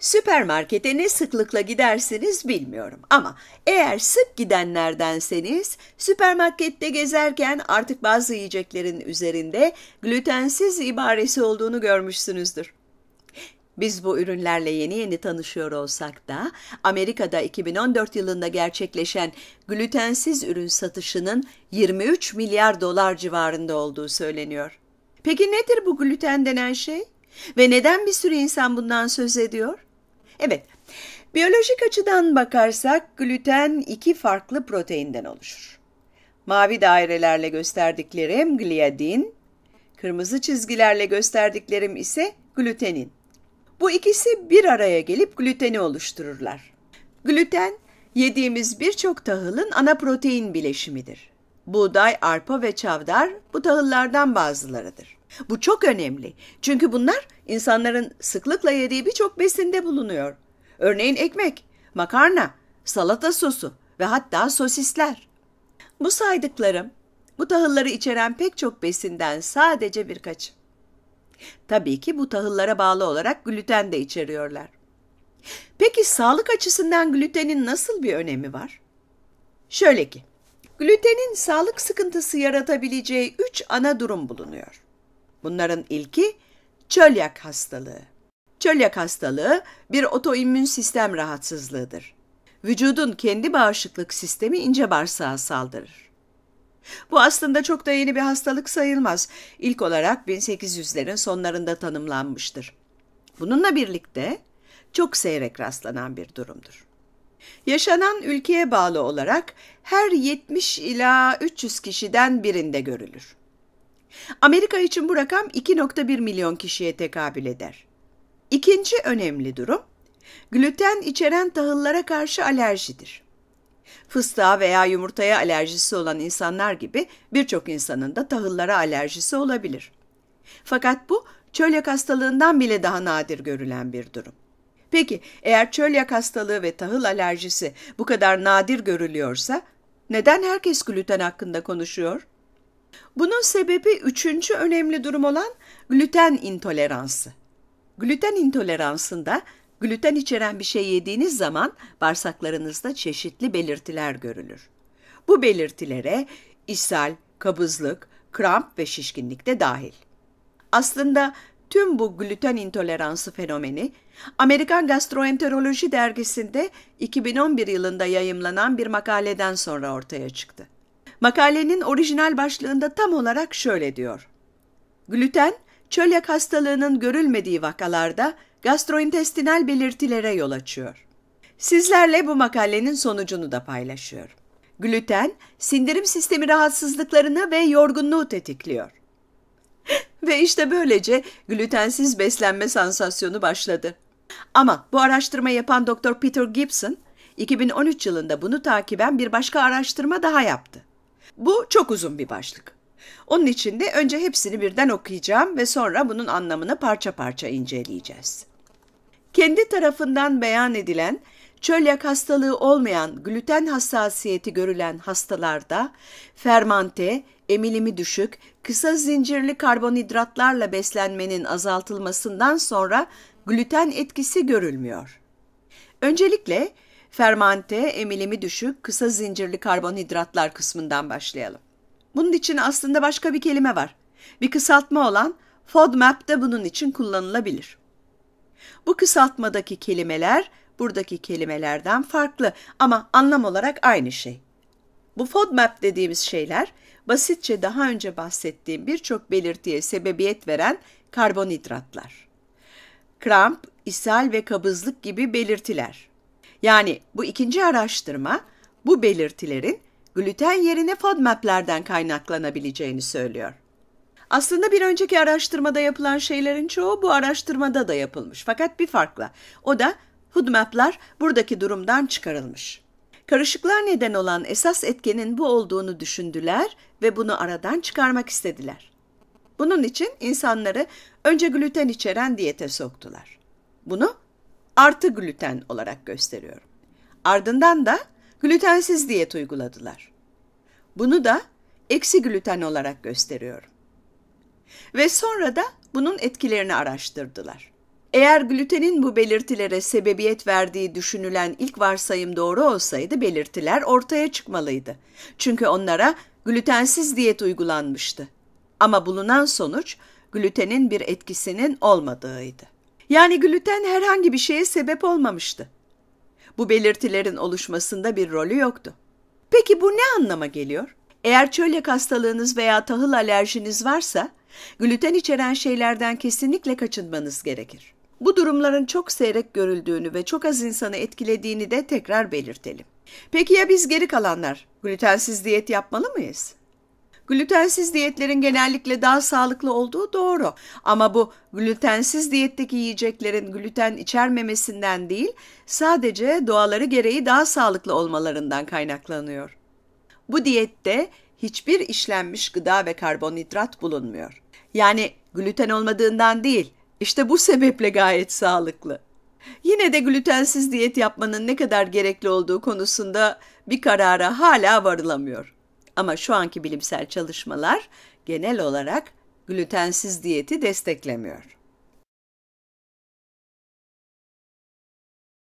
Süpermarkete ne sıklıkla gidersiniz bilmiyorum ama eğer sık gidenlerdenseniz süpermarkette gezerken artık bazı yiyeceklerin üzerinde glütensiz ibaresi olduğunu görmüşsünüzdür. Biz bu ürünlerle yeni yeni tanışıyor olsak da Amerika'da 2014 yılında gerçekleşen glütensiz ürün satışının 23 milyar dolar civarında olduğu söyleniyor. Peki nedir bu glüten denen şey? Ve neden bir sürü insan bundan söz ediyor? Evet, biyolojik açıdan bakarsak gluten iki farklı proteinden oluşur. Mavi dairelerle gösterdiklerim gliadin, kırmızı çizgilerle gösterdiklerim ise glutenin. Bu ikisi bir araya gelip gluteni oluştururlar. Gluten, yediğimiz birçok tahılın ana protein bileşimidir. Buğday, arpa ve çavdar bu tahıllardan bazılarıdır. Bu çok önemli. Çünkü bunlar insanların sıklıkla yediği birçok besinde bulunuyor. Örneğin ekmek, makarna, salata sosu ve hatta sosisler. Bu saydıklarım bu tahılları içeren pek çok besinden sadece birkaçı. Tabii ki bu tahıllara bağlı olarak gluten de içeriyorlar. Peki sağlık açısından glutenin nasıl bir önemi var? Şöyle ki, glutenin sağlık sıkıntısı yaratabileceği üç ana durum bulunuyor. Bunların ilki çölyak hastalığı. Çölyak hastalığı bir otoimmün sistem rahatsızlığıdır. Vücudun kendi bağışıklık sistemi ince bağırsağa saldırır. Bu aslında çok da yeni bir hastalık sayılmaz. İlk olarak 1800'lerin sonlarında tanımlanmıştır. Bununla birlikte çok seyrek rastlanan bir durumdur. Yaşanan ülkeye bağlı olarak her 70 ila 300 kişiden birinde görülür. Amerika için bu rakam 2.1 milyon kişiye tekabül eder. İkinci önemli durum, gluten içeren tahıllara karşı alerjidir. Fıstığa veya yumurtaya alerjisi olan insanlar gibi birçok insanın da tahıllara alerjisi olabilir. Fakat bu çölyak hastalığından bile daha nadir görülen bir durum. Peki eğer çölyak hastalığı ve tahıl alerjisi bu kadar nadir görülüyorsa neden herkes gluten hakkında konuşuyor? Bunun sebebi üçüncü önemli durum olan gluten intoleransı. Gluten intoleransında gluten içeren bir şey yediğiniz zaman bağırsaklarınızda çeşitli belirtiler görülür. Bu belirtilere ishal, kabızlık, kramp ve şişkinlik de dahil. Aslında tüm bu gluten intoleransı fenomeni Amerikan Gastroenteroloji dergisinde 2011 yılında yayımlanan bir makaleden sonra ortaya çıktı. Makalenin orijinal başlığında tam olarak şöyle diyor. Glüten, çölyak hastalığının görülmediği vakalarda gastrointestinal belirtilere yol açıyor. Sizlerle bu makalenin sonucunu da paylaşıyorum. Glüten, sindirim sistemi rahatsızlıklarını ve yorgunluğu tetikliyor. ve işte böylece glütensiz beslenme sansasyonu başladı. Ama bu araştırma yapan Dr. Peter Gibson, 2013 yılında bunu takiben bir başka araştırma daha yaptı. Bu çok uzun bir başlık. Onun için de önce hepsini birden okuyacağım ve sonra bunun anlamını parça parça inceleyeceğiz. Kendi tarafından beyan edilen çölyak hastalığı olmayan gluten hassasiyeti görülen hastalarda fermante, emilimi düşük, kısa zincirli karbonhidratlarla beslenmenin azaltılmasından sonra gluten etkisi görülmüyor. Öncelikle fermante, emilimi düşük, kısa zincirli karbonhidratlar kısmından başlayalım. Bunun için aslında başka bir kelime var. Bir kısaltma olan FODMAP da bunun için kullanılabilir. Bu kısaltmadaki kelimeler buradaki kelimelerden farklı ama anlam olarak aynı şey. Bu FODMAP dediğimiz şeyler basitçe daha önce bahsettiğim birçok belirtiye sebebiyet veren karbonhidratlar. Kramp, ishal ve kabızlık gibi belirtiler. Yani bu ikinci araştırma bu belirtilerin gluten yerine FODMAP'lerden kaynaklanabileceğini söylüyor. Aslında bir önceki araştırmada yapılan şeylerin çoğu bu araştırmada da yapılmış fakat bir farkla. O da FODMAP'lar buradaki durumdan çıkarılmış. Karışıklar neden olan esas etkenin bu olduğunu düşündüler ve bunu aradan çıkarmak istediler. Bunun için insanları önce gluten içeren diyete soktular. Bunu artı gluten olarak gösteriyorum. Ardından da glutensiz diyet uyguladılar. Bunu da eksi gluten olarak gösteriyorum. Ve sonra da bunun etkilerini araştırdılar. Eğer glütenin bu belirtilere sebebiyet verdiği düşünülen ilk varsayım doğru olsaydı belirtiler ortaya çıkmalıydı. Çünkü onlara glütensiz diyet uygulanmıştı. Ama bulunan sonuç glütenin bir etkisinin olmadığıydı. Yani gluten herhangi bir şeye sebep olmamıştı. Bu belirtilerin oluşmasında bir rolü yoktu. Peki bu ne anlama geliyor? Eğer çölyak hastalığınız veya tahıl alerjiniz varsa, gluten içeren şeylerden kesinlikle kaçınmanız gerekir. Bu durumların çok seyrek görüldüğünü ve çok az insanı etkilediğini de tekrar belirtelim. Peki ya biz geri kalanlar? Glutensiz diyet yapmalı mıyız? Glütensiz diyetlerin genellikle daha sağlıklı olduğu doğru. Ama bu glütensiz diyetteki yiyeceklerin glüten içermemesinden değil, sadece doğaları gereği daha sağlıklı olmalarından kaynaklanıyor. Bu diyette hiçbir işlenmiş gıda ve karbonhidrat bulunmuyor. Yani glüten olmadığından değil, işte bu sebeple gayet sağlıklı. Yine de glütensiz diyet yapmanın ne kadar gerekli olduğu konusunda bir karara hala varılamıyor. Ama şu anki bilimsel çalışmalar genel olarak glütensiz diyeti desteklemiyor.